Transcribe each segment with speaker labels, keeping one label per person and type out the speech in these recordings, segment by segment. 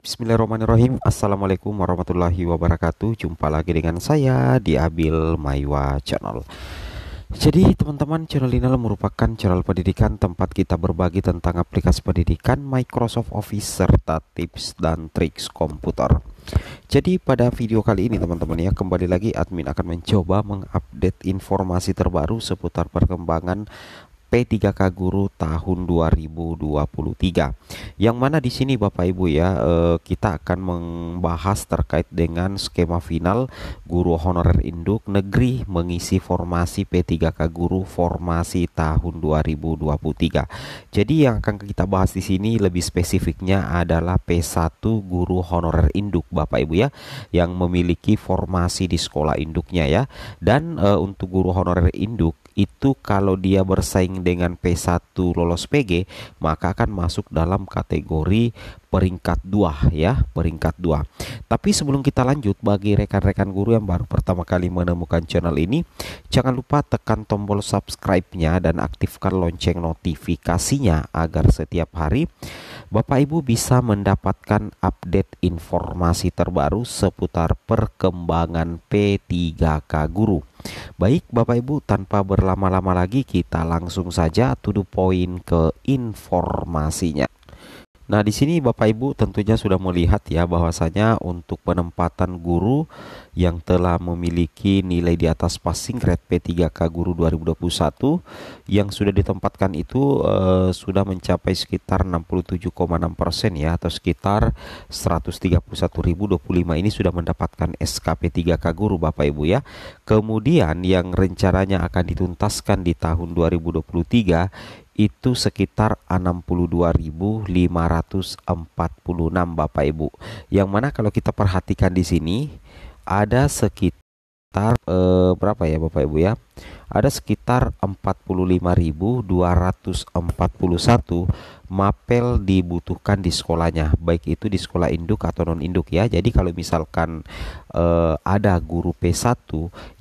Speaker 1: Bismillahirrahmanirrahim Assalamualaikum warahmatullahi wabarakatuh Jumpa lagi dengan saya di Abil Maiwa Channel Jadi teman-teman channel ini merupakan channel pendidikan Tempat kita berbagi tentang aplikasi pendidikan Microsoft Office Serta tips dan triks komputer Jadi pada video kali ini teman-teman ya Kembali lagi admin akan mencoba mengupdate informasi terbaru Seputar perkembangan P3K Guru tahun 2023. Yang mana di sini Bapak Ibu ya, eh, kita akan membahas terkait dengan skema final guru honorer induk negeri mengisi formasi P3K Guru formasi tahun 2023. Jadi yang akan kita bahas di sini lebih spesifiknya adalah P1 guru honorer induk Bapak Ibu ya, yang memiliki formasi di sekolah induknya ya. Dan eh, untuk guru honorer induk itu kalau dia bersaing dengan P1 lolos PG maka akan masuk dalam kategori peringkat 2 ya, peringkat 2. Tapi sebelum kita lanjut bagi rekan-rekan guru yang baru pertama kali menemukan channel ini, jangan lupa tekan tombol subscribe-nya dan aktifkan lonceng notifikasinya agar setiap hari Bapak Ibu bisa mendapatkan update informasi terbaru seputar perkembangan P3K guru. Baik Bapak Ibu, tanpa berlama-lama lagi kita langsung saja to the point ke informasinya. Nah, di sini Bapak Ibu tentunya sudah melihat ya bahwasanya untuk penempatan guru yang telah memiliki nilai di atas passing hmm. grade P3K guru 2021 yang sudah ditempatkan itu eh, sudah mencapai sekitar 67,6% persen ya atau sekitar 131.025 ini sudah mendapatkan SKP 3K guru Bapak Ibu ya. Kemudian yang rencananya akan dituntaskan di tahun 2023 itu sekitar 62.546 Bapak Ibu. Yang mana kalau kita perhatikan di sini ada sekitar eh, berapa ya Bapak Ibu ya? ada sekitar 45.241 mapel dibutuhkan di sekolahnya, baik itu di sekolah induk atau non induk ya. Jadi kalau misalkan eh, ada guru P1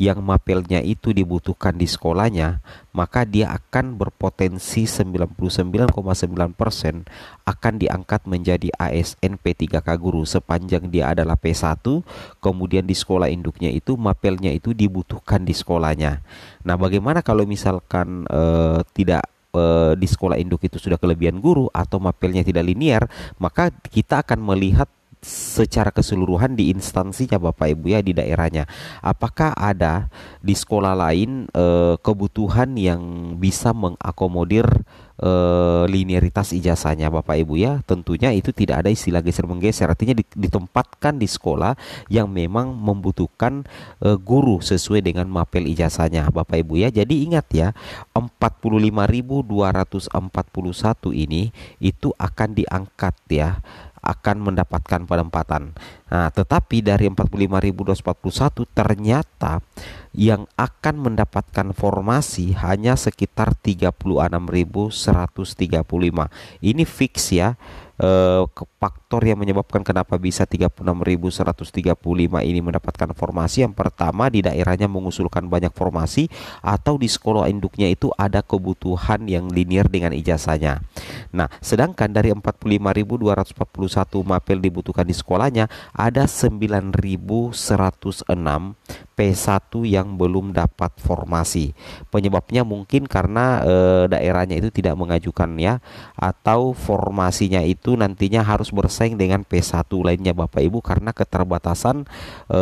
Speaker 1: yang mapelnya itu dibutuhkan di sekolahnya, maka dia akan berpotensi 99,9% akan diangkat menjadi ASN P3K guru sepanjang dia adalah P1, kemudian di sekolah induknya itu mapelnya itu dibutuhkan di sekolahnya. Nah, bagaimana kalau misalkan uh, tidak uh, di sekolah induk itu sudah kelebihan guru atau mapelnya tidak linier, maka kita akan melihat secara keseluruhan di instansinya Bapak Ibu ya di daerahnya. Apakah ada di sekolah lain e, kebutuhan yang bisa mengakomodir e, eh, linearitas ijazahnya Bapak Ibu ya? Tentunya itu tidak ada istilah geser menggeser. Artinya ditempatkan di sekolah yang memang membutuhkan e, guru sesuai dengan mapel ijazahnya Bapak Ibu ya. Jadi ingat ya, 45.241 ini itu akan diangkat ya akan mendapatkan penempatan. Nah, tetapi dari 45.241 ternyata yang akan mendapatkan formasi hanya sekitar 36.135. Ini fix ya. Eh, faktor yang menyebabkan kenapa bisa 36.135 ini mendapatkan formasi yang pertama di daerahnya mengusulkan banyak formasi atau di sekolah induknya itu ada kebutuhan yang linier dengan ijazahnya. Nah, sedangkan dari 45.241 mapel dibutuhkan di sekolahnya, ada 9.106 P1 yang belum dapat formasi. Penyebabnya mungkin karena e, daerahnya itu tidak mengajukan ya atau formasinya itu nantinya harus bersaing dengan P1 lainnya Bapak Ibu karena keterbatasan e,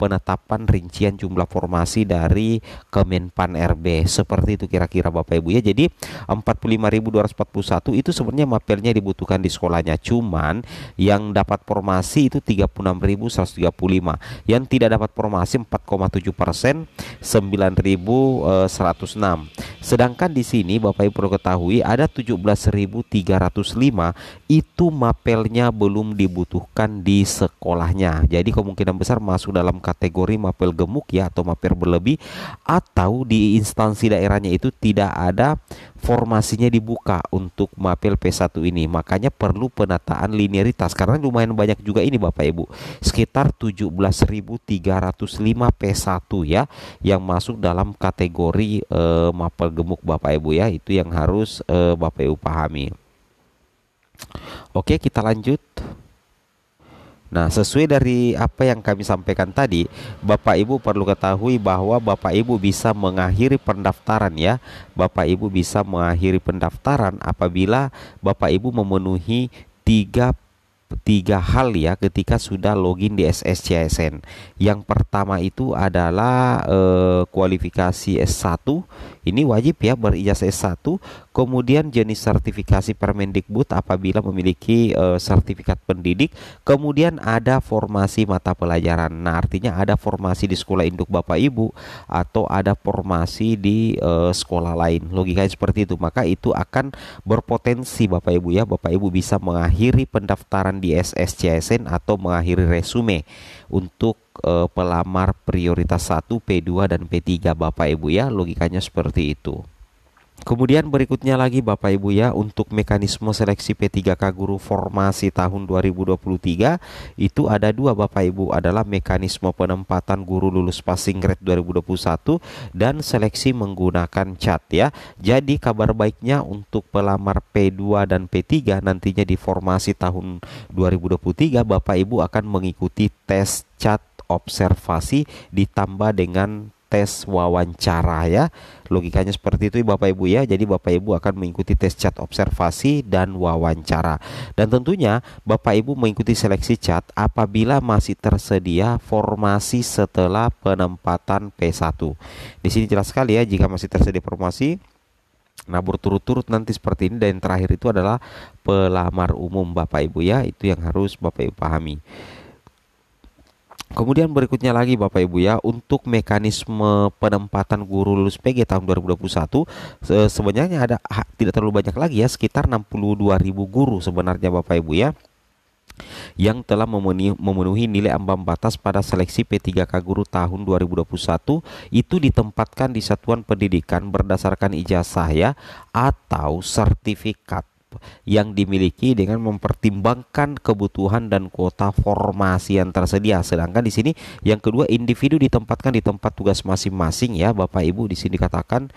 Speaker 1: penetapan rincian jumlah formasi dari Kemenpan RB. Seperti itu kira-kira Bapak Ibu ya. Jadi 45.241 itu itu sebenarnya mapelnya dibutuhkan di sekolahnya cuman yang dapat formasi itu 36.135 yang tidak dapat formasi 4,7 persen 9.106 Sedangkan di sini Bapak Ibu perlu ketahui ada 17.305 itu mapelnya belum dibutuhkan di sekolahnya. Jadi kemungkinan besar masuk dalam kategori mapel gemuk ya atau mapel berlebih atau di instansi daerahnya itu tidak ada formasinya dibuka untuk mapel P1 ini. Makanya perlu penataan linearitas karena lumayan banyak juga ini Bapak Ibu. Sekitar 17.305 P1 ya yang masuk dalam kategori eh, mapel gemuk Bapak Ibu ya, itu yang harus uh, Bapak Ibu pahami. Oke, kita lanjut. Nah, sesuai dari apa yang kami sampaikan tadi, Bapak Ibu perlu ketahui bahwa Bapak Ibu bisa mengakhiri pendaftaran ya. Bapak Ibu bisa mengakhiri pendaftaran apabila Bapak Ibu memenuhi tiga tiga hal ya ketika sudah login di SSCSN. Yang pertama itu adalah eh, kualifikasi S1. Ini wajib ya berijazah S1 kemudian jenis sertifikasi Permendikbud apabila memiliki e, sertifikat pendidik, kemudian ada formasi mata pelajaran. Nah, artinya ada formasi di sekolah induk Bapak Ibu atau ada formasi di e, sekolah lain. Logikanya seperti itu, maka itu akan berpotensi Bapak Ibu ya, Bapak Ibu bisa mengakhiri pendaftaran di SSCSN atau mengakhiri resume untuk e, pelamar prioritas 1, P2 dan P3 Bapak Ibu ya, logikanya seperti itu. Kemudian berikutnya lagi Bapak Ibu ya untuk mekanisme seleksi P3K guru formasi tahun 2023 itu ada dua Bapak Ibu adalah mekanisme penempatan guru lulus passing grade 2021 dan seleksi menggunakan chat ya. Jadi kabar baiknya untuk pelamar P2 dan P3 nantinya di formasi tahun 2023 Bapak Ibu akan mengikuti tes chat observasi ditambah dengan tes wawancara ya. Logikanya seperti itu Bapak Ibu ya. Jadi Bapak Ibu akan mengikuti tes chat observasi dan wawancara. Dan tentunya Bapak Ibu mengikuti seleksi chat apabila masih tersedia formasi setelah penempatan P1. Di sini jelas sekali ya jika masih tersedia formasi Nah berturut-turut nanti seperti ini dan yang terakhir itu adalah pelamar umum Bapak Ibu ya itu yang harus Bapak Ibu pahami. Kemudian berikutnya lagi Bapak Ibu ya untuk mekanisme penempatan guru lulus PG tahun 2021 sebenarnya ada tidak terlalu banyak lagi ya sekitar 62.000 guru sebenarnya Bapak Ibu ya yang telah memenuhi, memenuhi nilai ambang batas pada seleksi P3K guru tahun 2021 itu ditempatkan di satuan pendidikan berdasarkan ijazah ya atau sertifikat yang dimiliki dengan mempertimbangkan kebutuhan dan kuota formasi yang tersedia. Sedangkan di sini yang kedua individu ditempatkan di tempat tugas masing-masing ya Bapak Ibu di sini katakan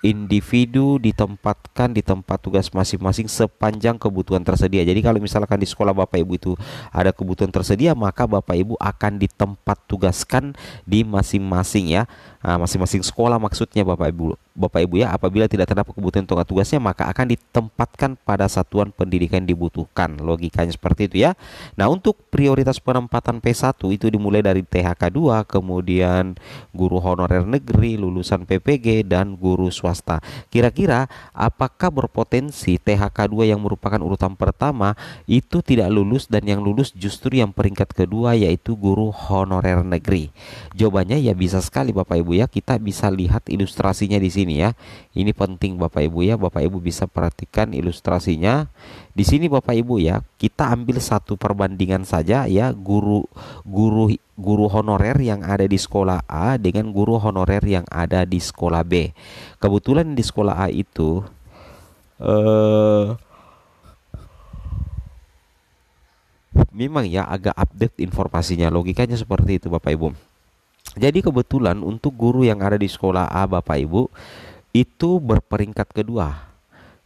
Speaker 1: individu ditempatkan di tempat tugas masing-masing sepanjang kebutuhan tersedia. Jadi kalau misalkan di sekolah Bapak Ibu itu ada kebutuhan tersedia, maka Bapak Ibu akan ditempat tugaskan di masing-masing ya. Ah, masing-masing sekolah maksudnya Bapak Ibu. Bapak Ibu ya, apabila tidak terdapat kebutuhan untuk tugasnya maka akan ditempatkan pada satuan pendidikan dibutuhkan. Logikanya seperti itu ya. Nah, untuk prioritas penempatan P1 itu dimulai dari THK 2, kemudian guru honorer negeri, lulusan PPG dan guru swasta. Kira-kira apakah berpotensi THK 2 yang merupakan urutan pertama itu tidak lulus dan yang lulus justru yang peringkat kedua yaitu guru honorer negeri? Jawabannya ya bisa sekali Bapak Ibu Ibu ya. Kita bisa lihat ilustrasinya di sini ya. Ini penting Bapak Ibu ya. Bapak Ibu bisa perhatikan ilustrasinya. Di sini Bapak Ibu ya, kita ambil satu perbandingan saja ya guru guru guru honorer yang ada di sekolah A dengan guru honorer yang ada di sekolah B. Kebetulan di sekolah A itu eh, memang ya agak update informasinya logikanya seperti itu Bapak Ibu jadi kebetulan untuk guru yang ada di sekolah A Bapak Ibu itu berperingkat kedua.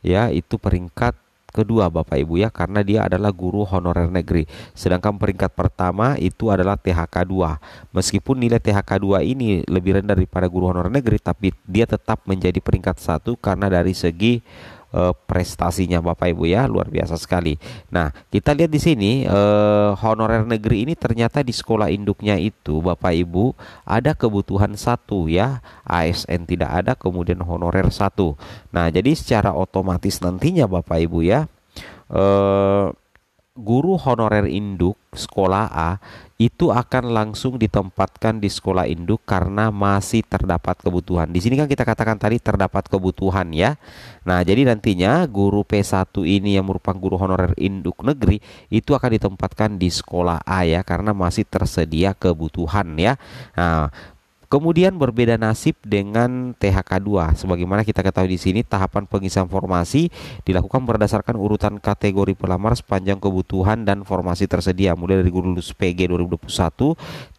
Speaker 1: Ya, itu peringkat kedua Bapak Ibu ya karena dia adalah guru honorer negeri. Sedangkan peringkat pertama itu adalah THK 2. Meskipun nilai THK 2 ini lebih rendah daripada guru honorer negeri tapi dia tetap menjadi peringkat satu karena dari segi Eh, prestasinya Bapak Ibu ya luar biasa sekali. Nah kita lihat di sini eh, honorer negeri ini ternyata di sekolah induknya itu Bapak Ibu ada kebutuhan satu ya ASN tidak ada kemudian honorer satu. Nah jadi secara otomatis nantinya Bapak Ibu ya eh, guru honorer induk sekolah A itu akan langsung ditempatkan di sekolah induk karena masih terdapat kebutuhan. Di sini kan kita katakan tadi terdapat kebutuhan ya. Nah, jadi nantinya guru P1 ini yang merupakan guru honorer induk negeri itu akan ditempatkan di sekolah A ya karena masih tersedia kebutuhan ya. Nah, Kemudian berbeda nasib dengan THK2. Sebagaimana kita ketahui di sini tahapan pengisian formasi dilakukan berdasarkan urutan kategori pelamar sepanjang kebutuhan dan formasi tersedia mulai dari guru lulus PG 2021,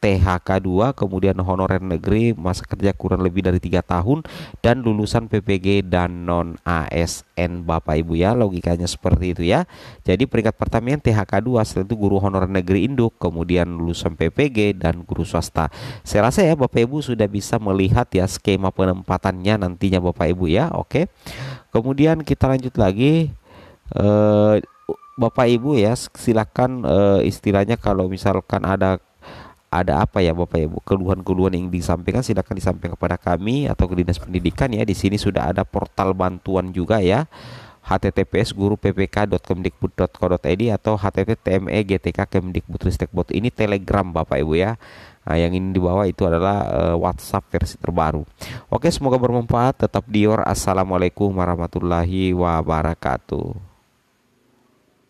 Speaker 1: THK2, kemudian honorer negeri masa kerja kurang lebih dari tiga tahun dan lulusan PPG dan non AS N Bapak Ibu ya logikanya seperti itu ya jadi peringkat pertama yang THK 2 setelah itu guru honorer negeri induk kemudian lulusan PPG dan guru swasta saya rasa ya Bapak Ibu sudah bisa melihat ya skema penempatannya nantinya Bapak Ibu ya oke kemudian kita lanjut lagi eh, Bapak Ibu ya silakan eh, istilahnya kalau misalkan ada ada apa ya Bapak Ibu keluhan-keluhan yang disampaikan silakan disampaikan kepada kami atau ke dinas pendidikan ya di sini sudah ada portal bantuan juga ya https guru ppk.kemdikbud.co.id atau http e gtk ini telegram bapak ibu ya nah, yang ini di bawah itu adalah uh, whatsapp versi terbaru oke semoga bermanfaat tetap dior assalamualaikum warahmatullahi wabarakatuh